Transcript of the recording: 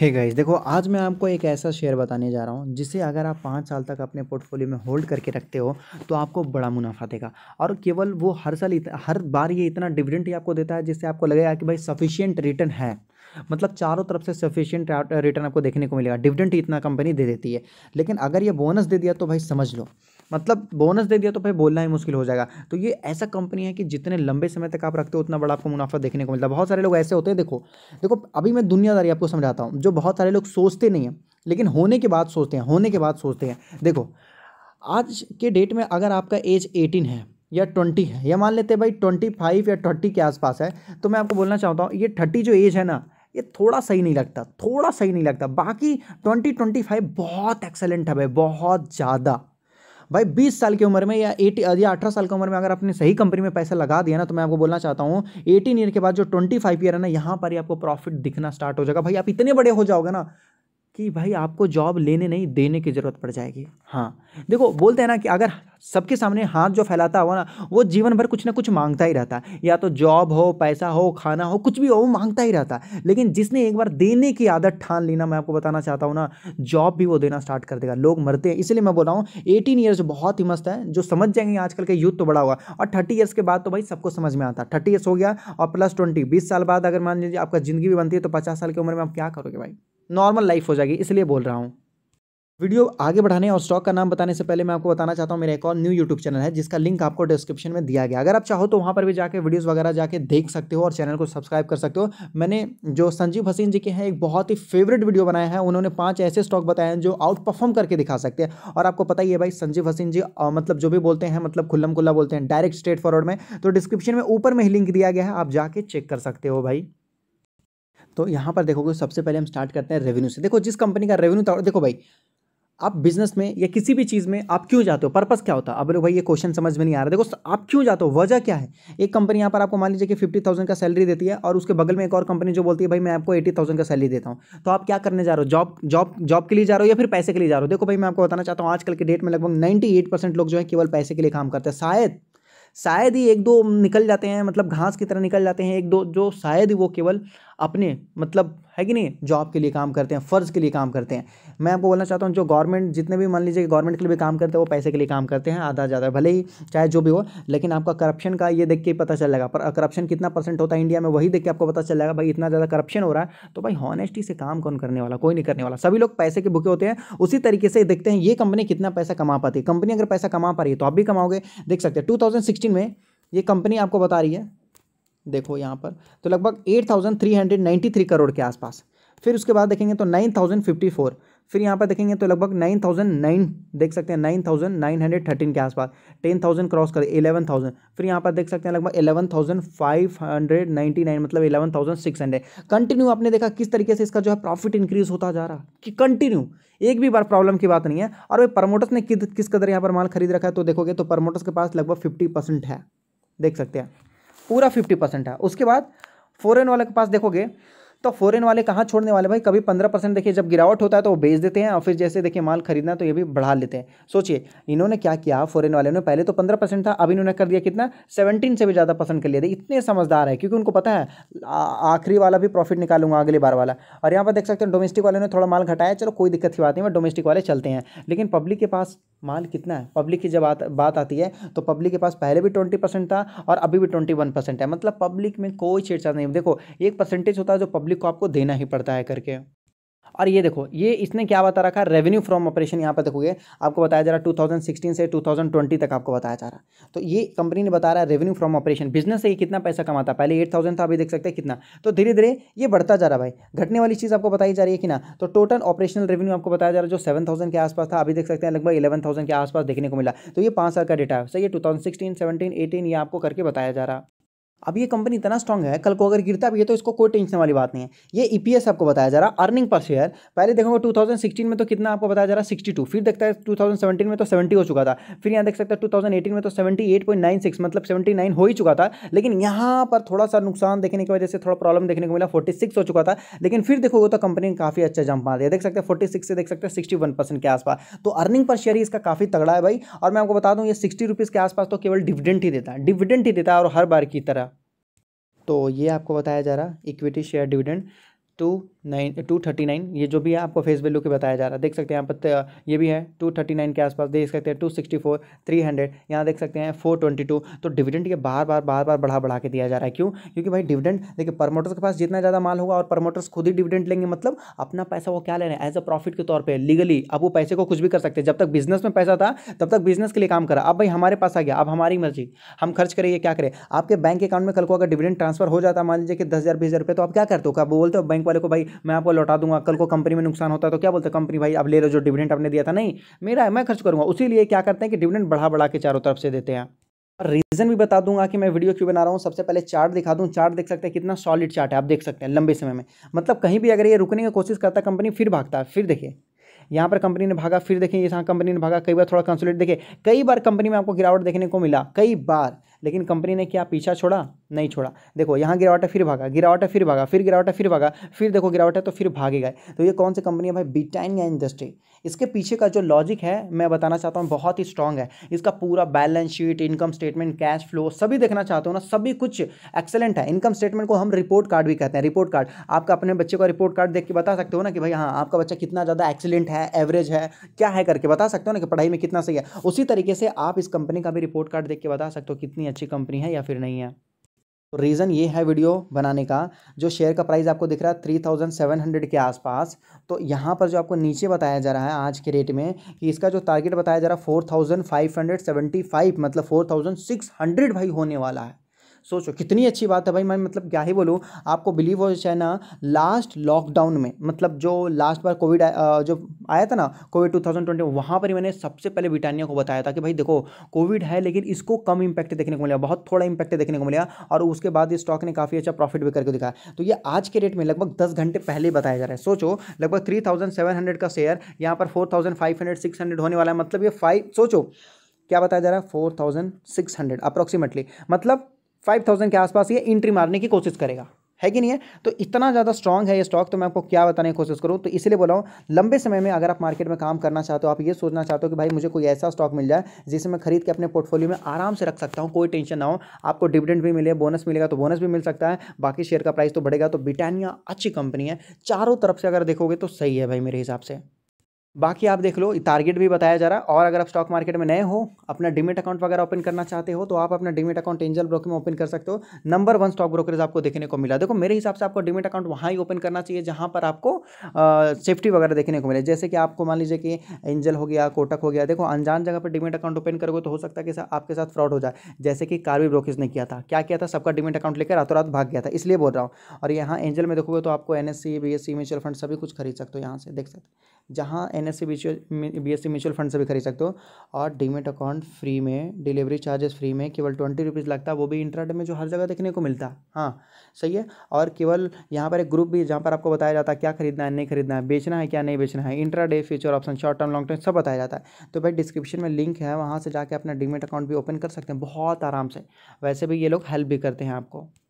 हे hey guys देखो आज मैं आपको एक ऐसा शेयर बताने जा रहा हूँ जिसे अगर आप पाँच साल तक अपने पोर्टफोलियो में होल्ड करके रखते हो तो आपको बड़ा मुनाफा देगा और केवल वो हर साल हर बार ये इतना डिविडेंट ही आपको देता है जिससे आपको लगेगा कि भाई सफिशियंट रिटर्न है मतलब चारों तरफ से सफिशियंट रिटर्न आपको देखने को मिलेगा डिविडेंट इतना कंपनी दे देती है लेकिन अगर ये बोनस दे दिया तो भाई समझ लो मतलब बोनस दे दिया तो भाई बोलना ही मुश्किल हो जाएगा तो ये ऐसा कंपनी है कि जितने लंबे समय तक आप रखते हो उतना बड़ा आपको मुनाफा देखने को मिलता है बहुत सारे लोग ऐसे होते हैं देखो देखो अभी मैं दुनियादारी आपको समझाता हूँ जो बहुत सारे लोग सोचते नहीं हैं लेकिन होने के बाद सोचते हैं होने के बाद सोचते हैं देखो आज के डेट में अगर आपका एज एटीन है या ट्वेंटी है या मान लेते हैं भाई ट्वेंटी फाइव या थर्टी के आसपास है तो मैं आपको बोलना चाहता हूँ ये थर्टी जो एज है ना ये थोड़ा सही नहीं लगता थोड़ा सही नहीं लगता बाकी ट्वेंटी ट्वेंटी फाइव बहुत एक्सेलेंट है भाई बहुत ज़्यादा भाई बीस साल की उम्र में या एटी या अठारह साल की उम्र में अगर आपने सही कंपनी में पैसा लगा दिया ना तो मैं आपको बोलना चाहता हूँ एटीन ईयर के बाद जो ट्वेंटी फाइव ईयर है ना यहाँ पर ही आपको प्रॉफिट दिखना स्टार्ट हो जाएगा भाई आप इतने बड़े हो जाओगे ना कि भाई आपको जॉब लेने नहीं देने की ज़रूरत पड़ जाएगी हाँ देखो बोलते हैं ना कि अगर सबके सामने हाथ जो फैलाता हुआ ना वो जीवन भर कुछ ना कुछ मांगता ही रहता है या तो जॉब हो पैसा हो खाना हो कुछ भी हो वो मांगता ही रहता है लेकिन जिसने एक बार देने की आदत ठान ली ना मैं आपको बताना चाहता हूँ ना जॉब भी वो देना स्टार्ट कर देगा लोग मरते हैं इसलिए मैं बोल रहा हूँ एटीन ईयर्स बहुत ही मस्त है जो समझ जाएंगे आजकल के यूथ तो बड़ा होगा और थर्टी ईयर्स के बाद तो भाई सबको समझ में आता थर्टी ईयर्स हो गया और प्लस ट्वेंटी बीस साल बाद अगर मान लीजिए आपका ज़िंदगी भी बनती है तो पचास साल की उम्र में आप क्या करोगे भाई नॉर्मल लाइफ हो जाएगी इसलिए बोल रहा हूँ वीडियो आगे बढ़ाने और स्टॉक का नाम बताने से पहले मैं आपको बताना चाहता हूँ मेरा एक और न्यू यूट्यूब चैनल है जिसका लिंक आपको डिस्क्रिप्शन में दिया गया अगर आप चाहो तो वहाँ पर भी जाकर वीडियोस वगैरह जाके देख सकते हो और चैनल को सब्सक्राइब कर सकते हो मैंने जो संजीव हसीन जी के हैं एक बहुत ही फेवरेट वीडियो बनाया है उन्होंने पाँच ऐसे स्टॉक बताए हैं जो आउट परफॉर्म करके दिखा सकते हैं और आपको पता ही है भाई संजीव हसीन जी मतलब जो भी बोलते हैं मतलब खुल्लम खुल्ला बोलते हैं डायरेक्ट स्ट्रेट फॉरवर्ड में तो डिस्क्रिप्शन में ऊपर में ही लिंक दिया गया है आप जाके चेक कर सकते हो भाई तो यहाँ पर देखोगे सबसे पहले हम स्टार्ट करते हैं रेवेन्यू से देखो जिस कंपनी का रेवेन्यू था देखो भाई आप बिजनेस में या किसी भी चीज़ में आप क्यों जाते हो पर्पस क्या होता है अब लोग भाई ये क्वेश्चन समझ में नहीं आ रहा देखो आप क्यों जाते हो वजह क्या है एक कंपनी यहाँ पर आपको मान लीजिए कि फिफ्टी थाउजेंड का सैलरी देती है और उसके बगल में एक और कंपनी जो बोलती है भाई मैं आपको एटी थाउजेंड का सैलरी देता हूँ तो आप क्या करने जा रहे हो जॉब जॉब जॉब के लिए जा रहे हो या फिर पैसे के लिए जा रहे हो देखो भाई मैं आपको बताना चाहता हूँ आजकल के डेट में लगभग नाइन्टी एट परसेंट लोग जो है केवल पैसे के लिए काम करते हैं शायद शायद ही एक दो निकल जाते हैं मतलब घास की तरह निकल जाते हैं एक दो जो शायद ही वो केवल अपने मतलब है कि नहीं जॉब के लिए काम करते हैं फ़र्ज़ के लिए काम करते हैं मैं आपको बोलना चाहता हूँ जो गवर्नमेंट जितने भी मान लीजिए गवर्नमेंट के लिए भी काम करते हैं वो पैसे के लिए काम करते हैं आधा ज़्यादा भले ही चाहे जो भी हो लेकिन आपका करप्शन का ये देख के पता चलेगा पर करप्शन कितना परसेंट होता है इंडिया में वही देख के आपको पता चल जाएगा भाई इतना ज़्यादा करप्शन हो रहा है तो भाई हॉनेस्टी से काम कौन करने वाला कोई नहीं करने वाला सभी लोग पैसे के भूखे होते हैं उसी तरीके से देखते हैं ये कंपनी कितना पैसा कमा पाती है कंपनी अगर पैसा कमा पा रही है तो आप भी कमाओगे देख सकते हैं टू में ये कंपनी आपको बता रही है देखो यहाँ पर तो लगभग eight thousand three hundred three crore के आसपास फिर उसके बाद देखेंगे तो नाइन थाउजेंड फिफ्टी फोर फिर यहाँ पर देखेंगे तो लगभग नाइन थाउजेंड नाइन देख सकते हैं nine thousand nine hundred thirteen के आसपास टेन थाउजेंड क्रॉस करें एलेवन थाउजेंड फिर यहाँ पर देख सकते हैं लगभग eleven thousand five hundred ninety nine मतलब eleven thousand six hundred continue आपने देखा किस तरीके से इसका जो है प्रॉफिट इंक्रीज होता जा रहा कि कंटिन्यू एक भी बार प्रॉब्लम की बात नहीं है और वे प्रमोटर्स ने किस कदर यहाँ पर माल खरीद रखा है तो देखोगे तो प्रमोटर्स के पास लगभग फिफ्टी परसेंट है देख सकते हैं पूरा फिफ्टी परसेंट है उसके बाद फोरन वाले के पास देखोगे तो फॉरेन वाले कहाँ छोड़ने वाले भाई कभी पंद्रह परसेंट देखिए जब गिरावट होता है तो वो बेच देते हैं और फिर जैसे देखिए माल खरीदना तो ये भी बढ़ा लेते हैं सोचिए इन्होंने क्या किया फॉरेन वाले ने पहले तो पंद्रह परसेंट था अब इन्होंने कर दिया कितना सेवनटीन से भी ज़्यादा परसेंट कर लिया था इतने समझदार है क्योंकि उनको पता है आखिरी वाला भी प्रॉफिट निकालूंगा अगली बार वाला और यहाँ पर देख सकते हैं डोमेस्टिक वाले ने थोड़ा माल घटाया चलो कोई दिक्कत की बात नहीं डोमेस्टिक वाले चलते हैं लेकिन पब्लिक के पास माल कितना है पब्लिक की जब बात आती है तो पब्लिक के पास पहले भी ट्वेंटी परसेंट था और अभी भी ट्वेंटी वन परसेंट है मतलब पब्लिक में कोई छेड़छाड़ नहीं देखो एक परसेंटेज होता है जो पब्लिक को आपको देना ही पड़ता है करके और ये देखो ये इसने क्या बता रखा है रेवेन्यू फ्रॉम ऑपरेशन यहाँ पर देखोगे आपको बताया जा रहा है 2016 से 2020 तक आपको बताया जा रहा है तो ये कंपनी ने बता रहा है रेवेन्यू फ्रॉम ऑपरेशन बिजनेस से ये कितना पैसा कमाता है पहले 8000 था अभी देख सकते हैं कितना तो धीरे धीरे ये बढ़ता जा रहा भाई घटने वाली चीज़ आपको बताई जा रही है कि ना तो टोटल ऑपरेशनल रेवेन्यू आपको बताया जा रहा है जो सेवन के आसपास था अभी देख सकते हैं लगभग इलेवन के आसपास देखने को मिला तो ये पाँच साल का डेटा है सही है टू थाउजेंड सिक्सटीन ये आपको करके बताया जा रहा अब ये कंपनी इतना स्ट्रांग है कल को अगर गिरता भी है तो इसको कोई टेंशन वाली बात नहीं है ये ईपीएस e आपको बताया जा रहा है अर्निंग पर शेयर पहले देखोगे 2016 में तो कितना आपको बताया जा रहा है 62 फिर देखता है 2017 में तो 70 हो चुका था फिर यहाँ देख सकते हैं 2018 में तो 78.96 मतलब 79 हो ही चुका था लेकिन यहाँ पर थोड़ा सा नुकसान देखने की वजह से थोड़ा प्रॉब्लम देखने को मिला फोर्टी हो चुका था लेकिन फिर देखोगे तो कंपनी ने काफ़ी अच्छा जंप मार दिया देख सकते हैं फोर्टी से देख सकते हैं सिक्सटी के आसपास तो अर्निंग पर शेयर ही इसका काफ़ी तगड़ा है भाई और मैं आपको बता दूँ ये सिक्सटी के आसपास तो केवल डिविडेंट ही देता है डिविडेंट ही देता है और हर बार की तरह तो ये आपको बताया जा रहा equity share dividend two nine two thirty nine ये जो भी है आपको फेस वैल्यू के बताया जा रहा है देख सकते हैं यहाँ पर ये भी है टू थर्टी नाइन के आसपास देख सकते हैं two sixty four three hundred यहाँ देख सकते हैं फोर ट्वेंटी टू तो डिविडेंड ये बार बार बार बार बढ़ा बढ़ा के दिया जा रहा है क्यों क्योंकि भाई डिविडेंड देखिए प्रमोटर्स के पास जितना ज़्यादा माल होगा और प्रमोटर्स खुद ही डिविडेंड लेंगे मतलब अपना पैसा वो क्या ले रहे हैं एज अ प्रॉफिट के तौर पर लीगली अब वो पैसे को कुछ भी कर सकते हैं जब तक बिजनेस में पैसा था तब तक बिजनेस के लिए काम करा अब भाई हमारे पास आ गया अब हमारी मर्जी हम खर्च करें क्या करें आपके बैंक अकाउंट में कल को अगर डिविडेंड ट्रांसफर हो जाता मान लीजिए कि दस हज़ार बीस हज़ार रुपये तो आप क्या करते हो क्या बोलते हो बैंक वाले को भाई मैं आपको लौटा दूंगा कल को कंपनी में नुकसान होता है तो क्या बोलते हैं कंपनी भाई अब ले लो जो डिविडेंट आपने दिया था नहीं मेरा मैं खर्च उसी लिए क्या करते हैं कि डिविडेंट बढ़ा बढ़ा के चारों तरफ से देते हैं और रीज़न भी बता दूंगा कि मैं वीडियो क्यों बना रहा हूँ सबसे पहले चार्ट दिखा दूँ चार्ट देख सकते हैं कितना सॉलिड चार्ट है आप देख सकते हैं लंबे समय में मतलब कहीं भी अगर ये रुकने की कोशिश करता है कंपनी फिर भागता है फिर देखिए यहाँ पर कंपनी ने भागा फिर देखें ये कंपनी ने भागा कई बार थोड़ा कंसोलिडेट देखे कई बार कंपनी में आपको गिरावट देखने को मिला कई बार लेकिन कंपनी ने क्या पीछा छोड़ा नहीं छोड़ा देखो यहाँ गिरावट है फिर भागा गिरावट है फिर भागा फिर गिरावट है फिर भागा फिर देखो गिरावट है तो फिर भागे गए तो ये कौन सी कंपनी है भाई या इंडस्ट्री इसके पीछे का जो लॉजिक है मैं बताना चाहता हूँ बहुत ही स्ट्रांग है इसका पूरा balance sheet income statement cash flow सभी देखना चाहते हो ना सभी कुछ एक्सेलेंट है इनकम स्टेटमेंट को हम रिपोर्ट कार्ड भी कहते हैं रिपोर्ट कार्ड आपका अपने बच्चे का रिपोर्ट कार्ड देख के बता सकते हो ना कि भाई हाँ आपका बच्चा कितना ज़्यादा एक्सेलेंट है एवरेज है क्या है करके बता सकते हो ना कि पढ़ाई में कितना सही है उसी तरीके से आप इस कंपनी का भी रिपोर्ट कार्ड देख के बता सकते हो कितनी अच्छी कंपनी है या फिर नहीं है रीज़न ये है वीडियो बनाने का जो शेयर का प्राइस आपको दिख रहा है थ्री थाउजेंड सेवन हंड्रेड के आसपास तो यहाँ पर जो आपको नीचे बताया जा रहा है आज के रेट में कि इसका जो टारगेट बताया जा रहा है four thousand five hundred seventy five मतलब फोर थाउजेंड सिक्स हंड्रेड भाई होने वाला है सोचो कितनी अच्छी बात है भाई मैं मतलब क्या ही बोलूँ आपको बिलीव हो चाहे ना लास्ट लॉकडाउन में मतलब जो लास्ट बार कोविड जो आया था ना कोविड टू थाउजेंड ट्वेंटी वहाँ पर मैंने सबसे पहले ब्रिटानिया को बताया था कि भाई देखो कोविड है लेकिन इसको कम इम्पैक्ट देखने को मिला बहुत थोड़ा इम्पैक्ट देखने को मिला और उसके बाद इस स्टॉक ने काफ़ी अच्छा प्रॉफिट भी करके दिखाया तो ये आज के डेट में लगभग दस घंटे पहले बताया जा रहा है सोचो लगभग थ्री थाउजेंड सेवन हंड्रेड का शेयर यहाँ पर four thousand five hundred six hundred होने वाला है मतलब ये फाइव सोचो क्या बताया जा रहा है four thousand six hundred approximately मतलब फाइव थाउजेंड के आसपास ये इंट्री मारने की कोशिश करेगा है कि नहीं है तो इतना ज़्यादा स्ट्रॉन्ग है ये स्टॉक तो मैं आपको क्या बताने की कोशिश करूँ तो इसलिए बोला हूँ लंबे समय में अगर आप मार्केट में काम करना चाहते हो आप ये सोचना चाहते हो कि भाई मुझे कोई ऐसा स्टॉक मिल जाए जिसे मैं खरीद के अपने पोर्टफोलियो में आराम से रख सकता हूँ कोई टेंशन ना हो आपको डिविडेंड भी मिले बोनस मिलेगा तो बोनस भी मिल सकता है बाकी शेयर का प्राइस तो बढ़ेगा तो ब्रिटानिया अच्छी कंपनी है चारों तरफ से अगर देखोगे तो सही है भाई मेरे हिसाब से बाकी आप देख लो टारगेट भी बताया जा रहा है और अगर आप स्टॉक मार्केट में नए हो अपना डिमेट अकाउंट वगैरह ओपन करना चाहते हो तो आप अपना डिमेट अकाउंट एंजल ब्रोकर में ओपन कर सकते हो नंबर वन स्टॉक ब्रोकरेज आपको देखने को मिला देखो मेरे हिसाब से आपको डिमेट अकाउंट वहाँ ही ओपन करना चाहिए जहाँ पर आपको सेफ्टी वगैरह देखने को मिले जैसे कि आपको मान लीजिए कि एंजल हो गया कोटक हो गया देखो अनजान जगह पर डिमेट अकाउंट ओपन करोगे तो हो सकता है कि आपके साथ फ्रॉड हो जाए जैसे कि कारवी ब्रोकरेज ने किया था क्या किया था सबका डिमेट अकाउंट लेकर रातों रात भाग गया था इसलिए बोल रहा हूँ और यहाँ एंजल में देखोगे तो आपको N S C S C mutual fund सभी कुछ खरीद सकते हो यहाँ से देख सकते जहाँ N N S C B S C mutual fund से भी खरीद सकते हो और डीमेट अकाउंट फ्री में डिलीवरी चार्जेस फ्री में केवल ट्वेंटी रुपीज़ लगता है वो भी इंटरनेट में जो हर जगह देखने को मिलता है हाँ सही है और केवल यहाँ पर एक ग्रुप भी जहाँ पर आपको बताया जाता है क्या खरीदना है नहीं खरीदना है बेचना है क्या नहीं बेचना है day future option short term long term सब बताया जाता है तो भाई डिस्क्रिप्शन में लिंक है वहाँ से जाकर अपना डीमेट अकाउंट भी ओपन कर सकते हैं बहुत आराम से वैसे भी ये लोग हेल्प भी करते हैं आपको